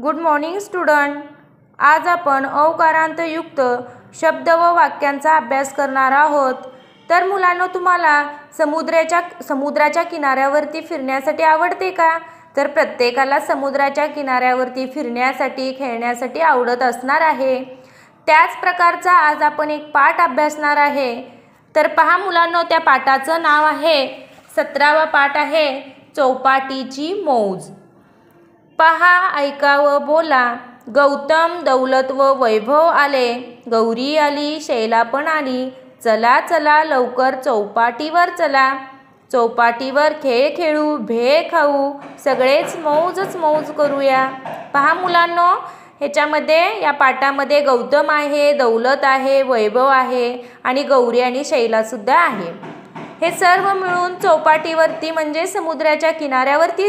good morning student आज आपण युक्त शब्द व वाक्यांचा अभ्यास करणार आहोत तर मुलांना तुम्हाला समुद्राच्या समुद्राच्या किनाऱ्यावरती फिरण्यासाठी आवडते का तर प्रत्येकाला समुद्राच्या किनाऱ्यावरती फिरण्यासाठी खेळण्यासाठी आवडत असणार आहे त्याच प्रकारचा आज आपण एक पाठ अभ्यासणार आहे तर पहा मुलांना त्या पाठाचं नाव आहे सतरावा पाठ आहे चौपाटीची मौज पहा ऐका व बोला गौतम दौलत व वैभव आले गौरी आली शैला पण आली चला चला लवकर चौपाटीवर चला चौपाटीवर खेळ खेळू भे खाऊ सगळेच मौजच मौज करूया पहा मुलांनो ह्याच्यामध्ये या पाटामध्ये गौतम आहे दौलत आहे वैभव आहे आणि गौरी आणि शैलासुद्धा आहे हे सर्व मिळून चौपाटीवरती म्हणजे समुद्राच्या किनाऱ्यावरती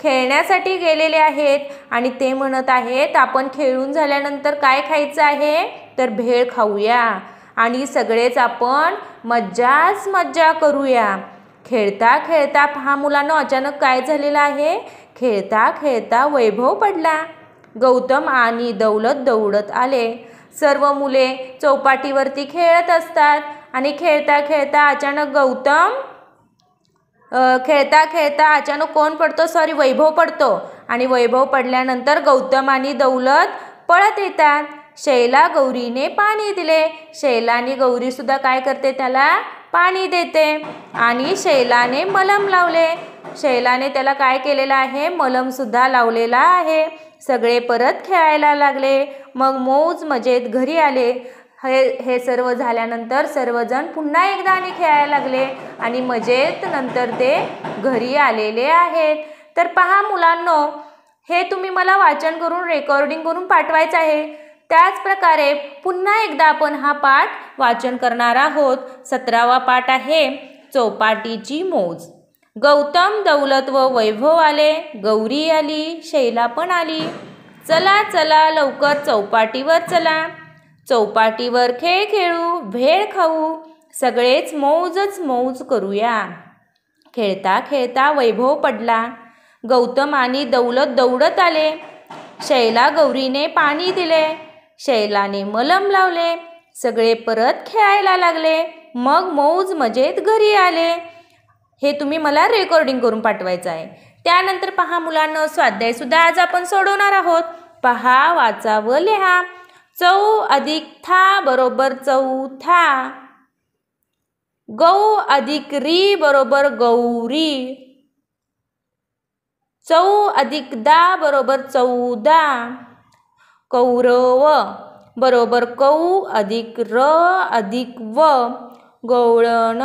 खेळण्यासाठी गेलेले आहेत आणि ते म्हणत आहेत आपण खेळून झाल्यानंतर काय खायचं आहे तर भेळ खाऊया आणि सगळेच आपण मज्जाच मज्जा करूया खेळता खेळता हा मुलांना अचानक काय झालेलं आहे खेळता खेळता वैभव पडला गौतम आणि दौलत दौडत आले सर्व मुले चौपाटीवरती खेळत असतात आणि खेळता खेळता अचानक गौतम खेळता खेळता अचानक कोण पडतो सॉरी वैभव पडतो आणि वैभव पडल्यानंतर गौतम आणि दौलत पळत येतात शैला गौरीने पाणी दिले शैला आणि गौरीसुद्धा काय करते त्याला पाणी देते आणि शैलाने मलम लावले शैलाने त्याला काय केलेलं आहे मलमसुद्धा लावलेला आहे सगळे परत खेळायला लागले मग मौज मजेत घरी आले हे हे सर्व झाल्यानंतर सर्वजण पुन्हा एकदा आणि खेळायला लागले आणि मजेत नंतर ते घरी आलेले आहेत तर पहा मुलांनो हे तुम्ही मला वाचन करून रेकॉर्डिंग करून पाठवायचं आहे त्याचप्रकारे पुन्हा एकदा आपण हा पाठ वाचन करणार आहोत सतरावा पाठ आहे चौपाटीची मोज गौतम दौलत व वैभव आले गौरी आली शैला पण आली चला चला लवकर चौपाटीवर चला चौपाटीवर खेळ खेळू भेळ खाऊ सगळेच मौजच मौज करूया खेळता खेळता वैभव पडला गौतम आणि दौलत दौडत आले शैला गौरीने पाणी दिले शैलाने मलम लावले सगळे परत खेळायला लागले मग मौज मजेत घरी आले हे तुम्ही मला रेकॉर्डिंग करून पाठवायचं आहे त्यानंतर पहा मुलांना सुद्धा आज आपण सोडवणार आहोत पहा वाचा व लिहा चौ अधिक था बरोबर चौथा गौ अधिक री बरोबर गौरी चौ अधिक दा बरोबर चौदा कौरव बरोबर कौ अधिक र अधिक व गौळण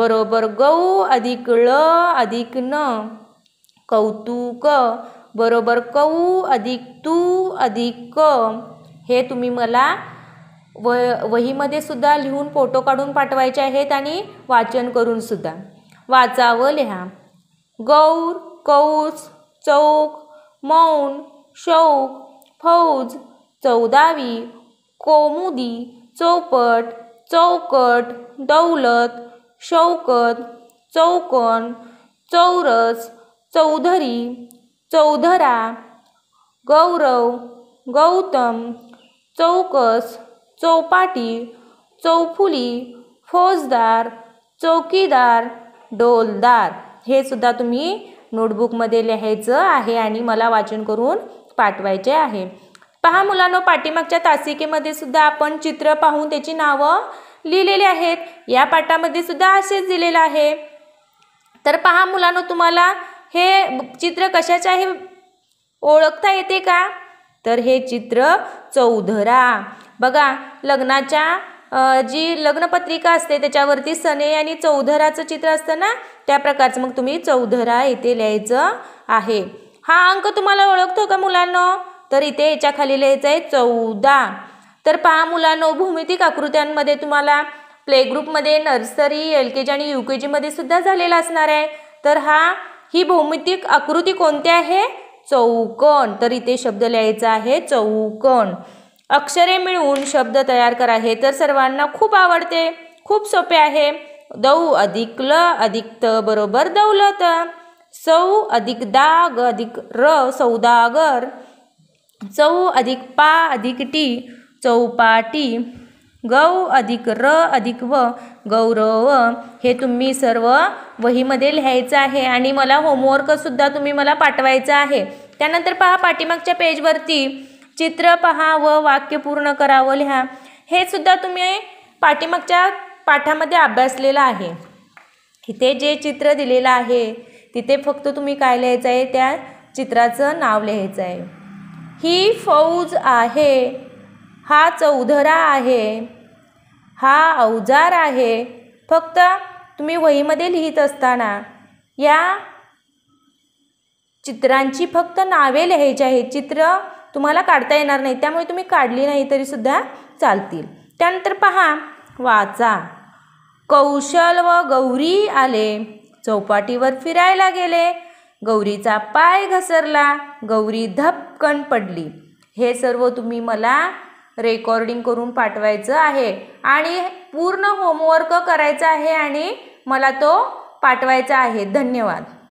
बरोबर गौ अधिक ळ अधिक न कौतुक बरोबर कौ अधिक तू अधिक क हे तुम्ही मला व वहीमध्ये सुद्धा लिहून फोटो काढून पाठवायचे आहेत आणि वाचन करून सुद्धा वाचा लिहा गौर कौस चौक मौन शौक फौज चौदावी कोमुदी चौपट चौकट दौलत शौकत चौकन चौरस चौधरी चौधरा गौरव गौतम चौकस चौपाटी चौफुली फौजदार चौकीदार डोलदार हे सुद्धा तुम्ही नोटबुकमध्ये लिहायचं आहे आणि मला वाचन करून पाठवायचे आहे पहा मुलांनो पाठीमागच्या तासिकेमध्ये सुद्धा आपण चित्र पाहून त्याची नावं लिहिलेली आहेत या पाठामध्ये सुद्धा असेच दिलेलं आहे तर पहा मुलांनो तुम्हाला हे चित्र कशाचे आहे ओळखता येते का तर हे चित्र चौधरा बघा लग्नाच्या जी लग्नपत्रिका असते त्याच्यावरती सने आणि चौधराचं चित्र असतं ना त्या प्रकारचं मग तुम्ही चौधरा इथे लिहायचं आहे हा अंक तुम्हाला ओळखतो का मुलांनो तर इथे याच्या खाली लिहायचं आहे चौदा तर पहा मुलांनो भूमितिक आकृत्यांमध्ये तुम्हाला प्ले ग्रुपमध्ये नर्सरी एल के जी आणि यू के जीमध्ये सुद्धा झालेला असणार आहे तर हा ही भौमितिक आकृती कोणती आहे चौकण तरी ते शब्द लिहायचा आहे चौकण अक्षरे मिळून शब्द तयार करा हे तर सर्वांना खूप आवडते खूप सोपे आहे दौ अधिक ल अधिक त बरोबर दौलत सौ अधिक दाग अधिक र सौदागर चौ अधिक पा अधिक टी चौपाटी गौ अधिक र अधिक व गौरव हे तुम्ही सर्व वहीमध्ये लिहायचं आहे आणि मला होमवर्कसुद्धा तुम्ही मला पाठवायचं आहे त्यानंतर पहा पाठीमागच्या पेजवरती चित्र पहा व वाक्य पूर्ण करावं लिहा हे सुद्धा तुम्ही पाठीमागच्या पाठामध्ये अभ्यासलेलं आहे इथे जे चित्र दिलेलं आहे तिथे फक्त तुम्ही काय लिहायचं आहे त्या चित्राचं नाव लिहायचं आहे ही फौज आहे हा चौधरा आहे हा अवजार आहे फक्त तुम्ही वहीमध्ये लिहित असताना या चित्रांची फक्त नावे लिहायची आहेत चित्र तुम्हाला काढता येणार नाही त्यामुळे तुम्ही काढली नाही सुद्धा चालतील त्यानंतर पहा वाचा कौशल व गौरी आले चौपाटीवर फिरायला गेले गौरीचा पाय घसरला गौरी धपकन पडली हे सर्व तुम्ही मला रेकॉर्डिंग करून पाठवायचं आहे आणि पूर्ण होमवर्क करायचं आहे आणि मला तो पाठवायचा आहे धन्यवाद